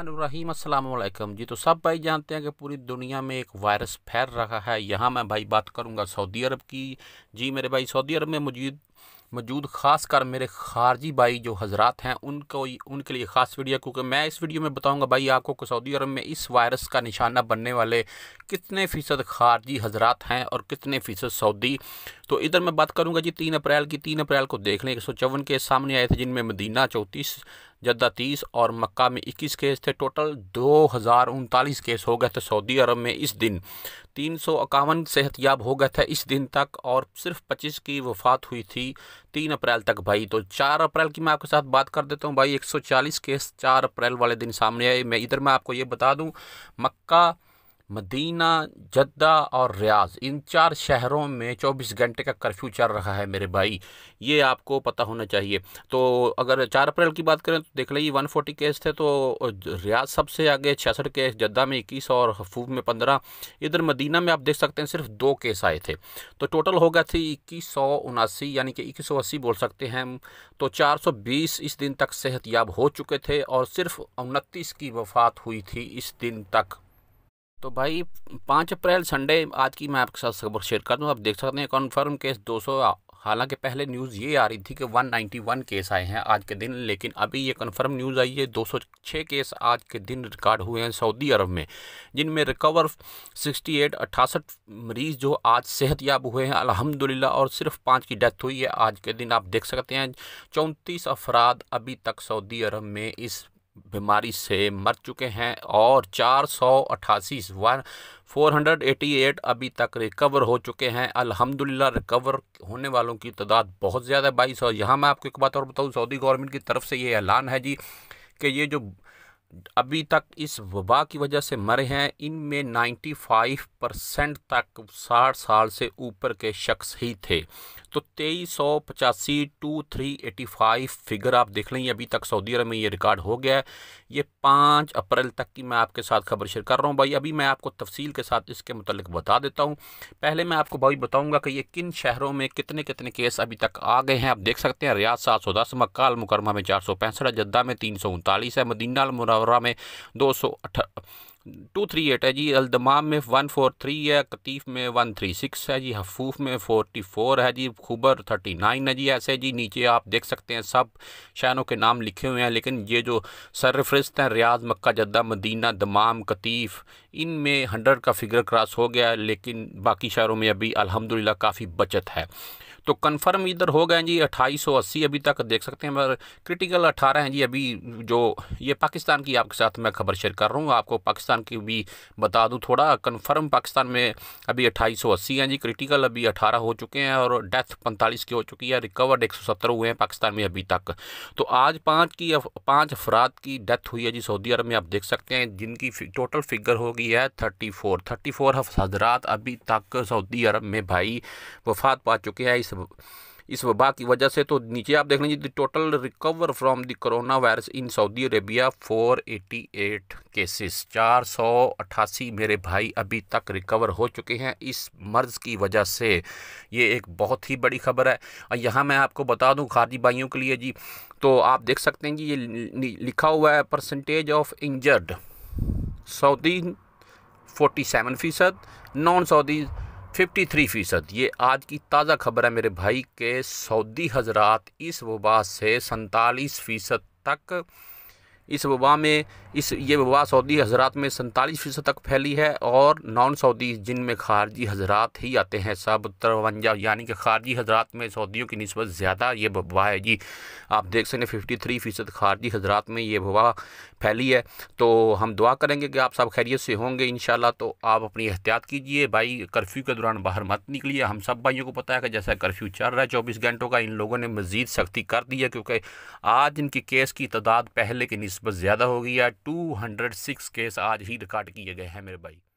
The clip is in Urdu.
الرحیم السلام علیکم جی تو سب بھائی جانتے ہیں کہ پوری دنیا میں ایک وائرس پھیل رہا ہے یہاں میں بھائی بات کروں گا سعودی عرب کی جی میرے بھائی سعودی عرب میں موجود موجود خاص کر میرے خارجی بھائی جو حضرات ہیں ان کو ان کے لیے خاص ویڈیو کیونکہ میں اس ویڈیو میں بتاؤں گا بھائی آپ کو کہ سعودی عرب میں اس وائرس کا نشانہ بننے والے کتنے فیصد خارجی حضرات ہیں اور کتنے فیصد سعودی تو ادھر میں بات کروں گا جی تین اپریل کی تین اپریل کو دیکھ لیں ایک سو چون کے سامنے آئے تھے جن میں مدینہ چوتیس جدہ تیس اور مکہ میں اکیس کیس تھے ٹوٹل دو ہزار انتالیس کیس ہو گئے تھے سعودی عرب میں اس دن تین سو اکاون صحت یاب ہو گئے تھے اس دن تک اور صرف پچیس کی وفات ہوئی تھی تین اپریل تک بھائی تو چار اپریل کی میں آپ کے ساتھ بات کر دیتا ہوں بھائی ایک سو چالیس کیس چار اپریل والے دن سامنے آئے میں ادھر میں آپ کو یہ بتا دوں مکہ مدینہ جدہ اور ریاض ان چار شہروں میں چوبیس گھنٹے کا کرفیو چل رہا ہے میرے بھائی یہ آپ کو پتہ ہونا چاہیے تو اگر چار اپریل کی بات کریں تو دیکھ یہ ون فورٹی کیس تھے تو ریاض سب سے آگے چھیاسٹھ کیس جدہ میں اکیس اور حفوب میں پندرہ ادھر مدینہ میں آپ دیکھ سکتے ہیں صرف دو کیس آئے تھے تو ٹوٹل ہو گیا تھی اکیس سو اناسی یعنی کہ اکیس سو اسی بول سکتے ہیں تو چار سو بیس اس دن تک صحت یاب ہو چکے تھے اور صرف انتیس کی وفات ہوئی تھی اس دن تک تو بھائی پانچ اپریل سنڈے آج کی میں آپ کے ساتھ خبر شیئر کر دوں آپ دیکھ سکتے ہیں کنفرم کیس دو سو حالانکہ پہلے نیوز یہ آ رہی تھی کہ ون نائنٹی ون کیس آئے ہیں آج کے دن لیکن ابھی یہ کنفرم نیوز آئی ہے دو سو چھ کیس آج کے دن ریکارڈ ہوئے ہیں سعودی عرب میں جن میں ریکور سکسٹی ایٹ اٹھاسٹھ مریض جو آج صحت یاب ہوئے ہیں الحمدللہ اور صرف پانچ کی ڈیتھ ہوئی ہے آج کے دن آپ دیکھ سکتے ہیں چونتیس افراد ابھی تک سعودی عرب میں اس بیماری سے مر چکے ہیں اور چار سو اٹھاسیس one four hundred eighty eight ابھی تک ریکور ہو چکے ہیں الحمدللہ ریکور ہونے والوں کی تعداد بہت زیادہ بائیس اور یہاں میں آپ کو ایک بات اور بتاؤں سعودی گورنمنٹ کی طرف سے یہ اعلان ہے جی کہ یہ جو ابھی تک اس وبا کی وجہ سے مرے ہیں ان میں نائنٹی فائیو پرسنٹ تک ساٹھ سال سے اوپر کے شخص ہی تھے تو تیئیس سو پچاسی two three eighty five figure آپ دیکھ لیں ابھی تک سعودی عرب میں یہ ریکارڈ ہو گیا ہے یہ پانچ اپریل تک کی میں آپ کے ساتھ خبر شیئر کر رہا ہوں بھائی ابھی میں آپ کو تفصیل کے ساتھ اس کے متعلق بتا دیتا ہوں پہلے میں آپ کو بھائی بتاؤں گا کہ یہ کن شہروں میں کتنے کتنے کیس ابھی تک آ گئے ہیں آپ دیکھ سکتے ہیں ریاض سات سو دس مکہ المکرمہ میں چار سو پینسٹھ جدہ میں تین سو انتالیس ہے مدینہ المنورہ میں دو سو اٹھ ٹو تھری ایٹ ہے جی الدمام میں ون فور تھری ہے قطیف میں ون تھری سکس ہے جی حفوف میں فورٹی فور ہے جی خوبر تھرٹی نائن ہے جی ایسے جی نیچے آپ دیکھ سکتے ہیں سب شہروں کے نام لکھے ہوئے ہیں لیکن یہ جو سر فرست ہیں ریاض مکہ جدہ مدینہ دمام قطیف ان میں ہنڈریڈ کا فگر کراس ہو گیا ہے لیکن باقی شہروں میں ابھی الحمدللہ کافی بچت ہے تو کنفرم ادھر ہو گئے ہیں جی اٹھائیس سو اسی ابھی تک دیکھ سکتے ہیں مگر کرٹیکل اٹھارہ ہیں جی ابھی جو یہ پاکستان کی آپ کے ساتھ میں خبر شیئر کر رہا ہوں آپ کو پاکستان کی بھی بتا دوں تھوڑا کنفرم پاکستان میں ابھی اٹھائی سو اسی ہیں جی کرٹیکل ابھی اٹھارہ ہو چکے ہیں اور ڈیتھ پنتالیس کی ہو چکی ہے ریکورڈ ایک سو ستر ہوئے ہیں پاکستان میں ابھی تک تو آج پانچ کی پانچ افراد کی ڈیتھ ہوئی ہے جی سعودی عرب میں آپ دیکھ سکتے ہیں جن کی ٹوٹل فگر ہو گئی ہے تھرٹی فور تھرٹی فور حضرات ابھی تک سعودی عرب میں بھائی وفات پا چکے ہیں اس اس وبا کی وجہ سے تو نیچے آپ دیکھ لیں جی total recover from the corona virus in Saudi Arabia four eighty eight cases چار سو اٹھاسی میرے بھائی ابھی تک ریکور ہو چکے ہیں اس مرض کی وجہ سے یہ ایک بہت ہی بڑی خبر ہے اور یہاں میں آپ کو بتا دوں خارجی بھائیوں کے لیے جی تو آپ دیکھ سکتے ہیں جی یہ لکھا ہوا ہے percentage of injured Saudi forty seven فیصد نان سعودی ففٹی تھری فیصد یہ آج کی تازہ خبر ہے میرے بھائی کے سعودی حضرات اس وبا سے سنتالیس فیصد تک اس وبا میں اس یہ وبا سعودی حضرات میں سنتالیس فیصد تک پھیلی ہے اور نان سعودی جن میں خارجی حضرات ہی آتے ہیں سب ترونجا یعنی کہ خارجی حضرات میں سعودیوں کی نسبت زیادہ یہ وبا ہے جی آپ دیکھ سکیں ففٹی تھری فیصد خارجی حضرات میں یہ وبا پھیلی ہے تو ہم دعا کریں گے کہ آپ سب خیریت سے ہوں گے انشاءاللہ تو آپ اپنی احتیاط کیجئے بھائی کرفیو کے دوران باہر مت نکلیے ہم سب بھائیوں کو پتا ہے کہ جیسا کرفیو چل رہا ہے چوبیس گھنٹوں کا ان لوگوں نے مزید سختی کر دی ہے کیونکہ آج ان کی کیس کی تعداد پہلے کے نسبت نسبت زیادہ ہو گیا ٹو ہنڈریڈ سکس کیس آج ہی ریکارڈ کیے گئے ہیں میرے بھائی